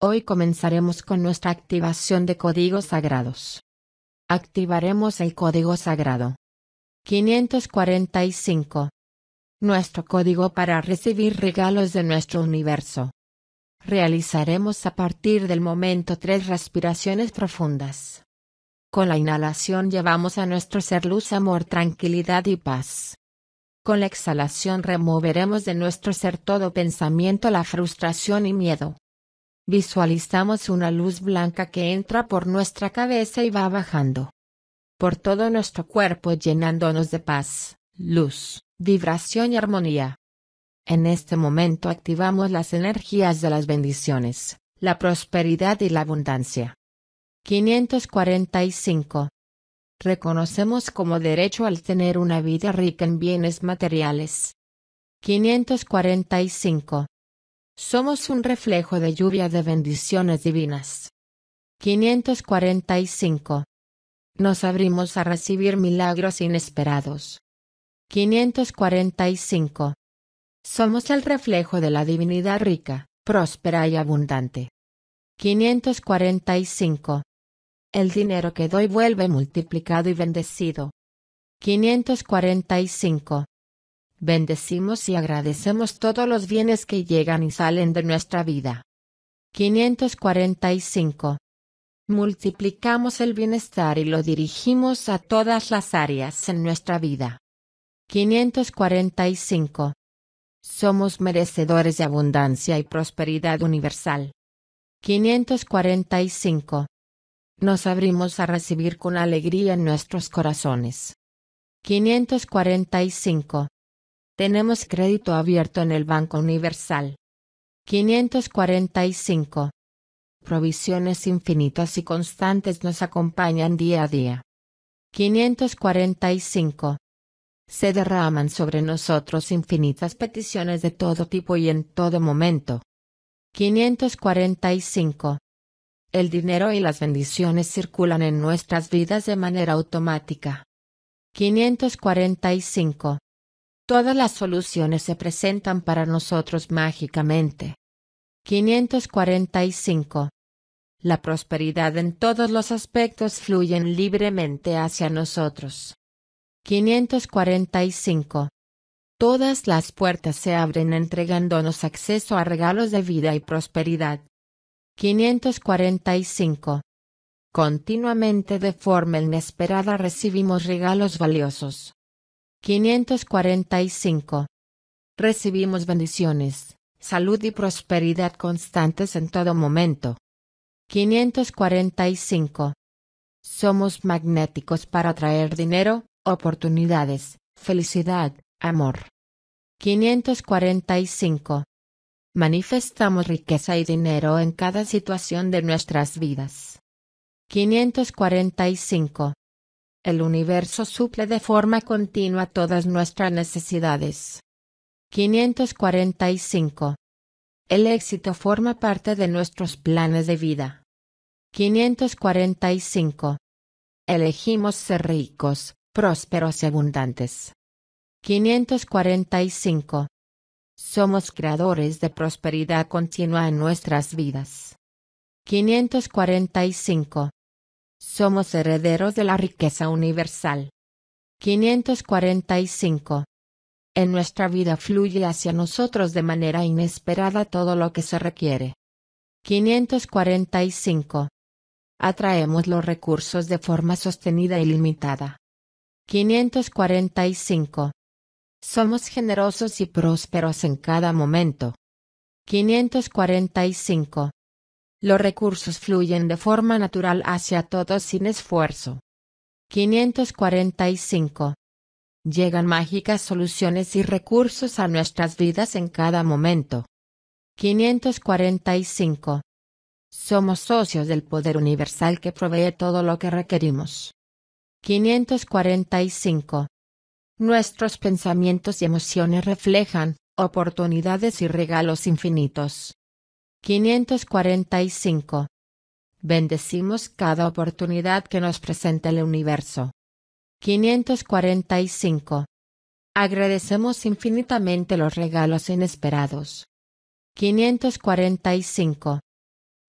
Hoy comenzaremos con nuestra activación de códigos sagrados. Activaremos el código sagrado. 545. Nuestro código para recibir regalos de nuestro universo. Realizaremos a partir del momento tres respiraciones profundas. Con la inhalación llevamos a nuestro ser luz, amor, tranquilidad y paz. Con la exhalación removeremos de nuestro ser todo pensamiento, la frustración y miedo visualizamos una luz blanca que entra por nuestra cabeza y va bajando por todo nuestro cuerpo llenándonos de paz, luz, vibración y armonía. En este momento activamos las energías de las bendiciones, la prosperidad y la abundancia. 545. Reconocemos como derecho al tener una vida rica en bienes materiales. 545. Somos un reflejo de lluvia de bendiciones divinas. 545. Nos abrimos a recibir milagros inesperados. 545. Somos el reflejo de la divinidad rica, próspera y abundante. 545. El dinero que doy vuelve multiplicado y bendecido. 545. Bendecimos y agradecemos todos los bienes que llegan y salen de nuestra vida. 545. Multiplicamos el bienestar y lo dirigimos a todas las áreas en nuestra vida. 545. Somos merecedores de abundancia y prosperidad universal. 545. Nos abrimos a recibir con alegría en nuestros corazones. 545. Tenemos crédito abierto en el Banco Universal. 545. Provisiones infinitas y constantes nos acompañan día a día. 545. Se derraman sobre nosotros infinitas peticiones de todo tipo y en todo momento. 545. El dinero y las bendiciones circulan en nuestras vidas de manera automática. 545. Todas las soluciones se presentan para nosotros mágicamente. 545. La prosperidad en todos los aspectos fluye libremente hacia nosotros. 545. Todas las puertas se abren entregándonos acceso a regalos de vida y prosperidad. 545. Continuamente de forma inesperada recibimos regalos valiosos. 545. Recibimos bendiciones, salud y prosperidad constantes en todo momento. 545. Somos magnéticos para atraer dinero, oportunidades, felicidad, amor. 545. Manifestamos riqueza y dinero en cada situación de nuestras vidas. 545. El universo suple de forma continua todas nuestras necesidades. 545. El éxito forma parte de nuestros planes de vida. 545. Elegimos ser ricos, prósperos y abundantes. 545. Somos creadores de prosperidad continua en nuestras vidas. 545. Somos herederos de la riqueza universal. 545. En nuestra vida fluye hacia nosotros de manera inesperada todo lo que se requiere. 545. Atraemos los recursos de forma sostenida y limitada. 545. Somos generosos y prósperos en cada momento. 545. Los recursos fluyen de forma natural hacia todos sin esfuerzo. 545. Llegan mágicas soluciones y recursos a nuestras vidas en cada momento. 545. Somos socios del poder universal que provee todo lo que requerimos. 545. Nuestros pensamientos y emociones reflejan oportunidades y regalos infinitos. 545. Bendecimos cada oportunidad que nos presenta el universo. 545. Agradecemos infinitamente los regalos inesperados. 545.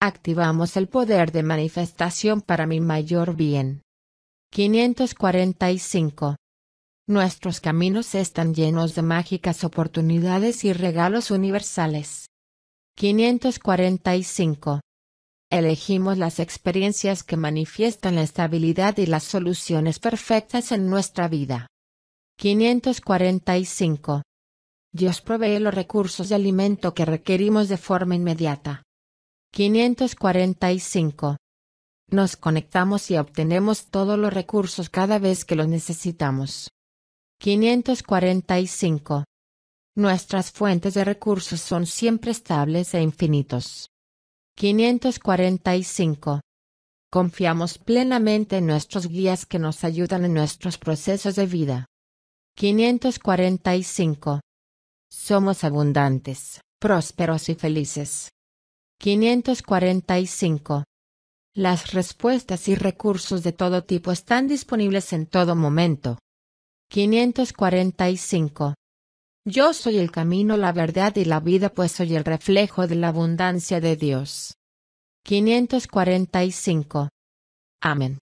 Activamos el poder de manifestación para mi mayor bien. 545. Nuestros caminos están llenos de mágicas oportunidades y regalos universales. 545. Elegimos las experiencias que manifiestan la estabilidad y las soluciones perfectas en nuestra vida. 545. Dios provee los recursos de alimento que requerimos de forma inmediata. 545. Nos conectamos y obtenemos todos los recursos cada vez que los necesitamos. 545. Nuestras fuentes de recursos son siempre estables e infinitos. 545. Confiamos plenamente en nuestros guías que nos ayudan en nuestros procesos de vida. 545. Somos abundantes, prósperos y felices. 545. Las respuestas y recursos de todo tipo están disponibles en todo momento. 545. Yo soy el camino, la verdad y la vida, pues soy el reflejo de la abundancia de Dios. 545. Amén.